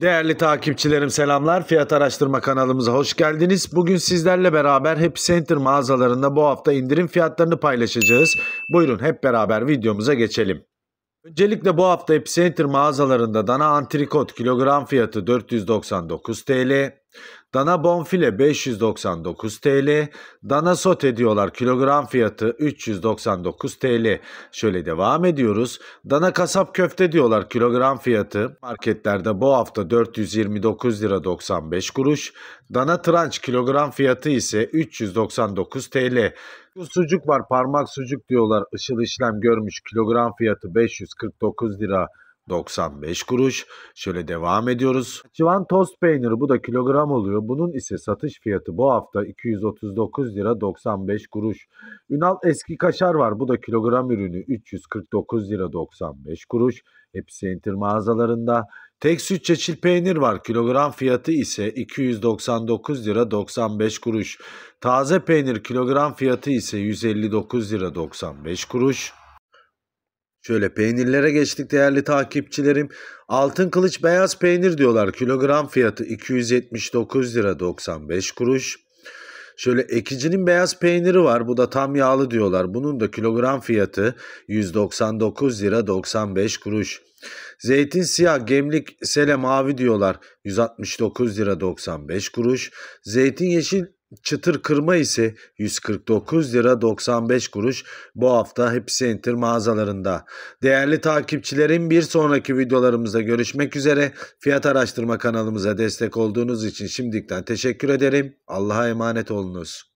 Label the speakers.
Speaker 1: Değerli takipçilerim selamlar. Fiyat araştırma kanalımıza hoş geldiniz. Bugün sizlerle beraber Happy Center mağazalarında bu hafta indirim fiyatlarını paylaşacağız. Buyurun hep beraber videomuza geçelim. Öncelikle bu hafta Epicenter mağazalarında dana antrikot kilogram fiyatı 499 TL, Dana bonfile 599 TL. Dana sote diyorlar kilogram fiyatı 399 TL. Şöyle devam ediyoruz. Dana kasap köfte diyorlar kilogram fiyatı marketlerde bu hafta 429 lira 95 kuruş. Dana tranç kilogram fiyatı ise 399 TL. Sucuk var parmak sucuk diyorlar ışıl işlem görmüş kilogram fiyatı 549 lira 95 kuruş. Şöyle devam ediyoruz. Çivan tost peyniri bu da kilogram oluyor. Bunun ise satış fiyatı bu hafta 239 lira 95 kuruş. Ünal eski kaşar var. Bu da kilogram ürünü 349 lira 95 kuruş. Epicenter mağazalarında. Tek süt çeşil peynir var. Kilogram fiyatı ise 299 lira 95 kuruş. Taze peynir kilogram fiyatı ise 159 lira 95 kuruş. Şöyle peynirlere geçtik değerli takipçilerim. Altın kılıç beyaz peynir diyorlar. Kilogram fiyatı 279 lira 95 kuruş. Şöyle ekicinin beyaz peyniri var. Bu da tam yağlı diyorlar. Bunun da kilogram fiyatı 199 lira 95 kuruş. Zeytin siyah, gemlik, sele mavi diyorlar. 169 lira 95 kuruş. Zeytin yeşil Çıtır kırma ise 149 lira 95 kuruş bu hafta Happy Center mağazalarında. Değerli takipçilerim bir sonraki videolarımızda görüşmek üzere. Fiyat araştırma kanalımıza destek olduğunuz için şimdilikten teşekkür ederim. Allah'a emanet olunuz.